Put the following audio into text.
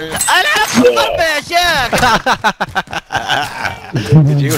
العب بالضربه يا شيخ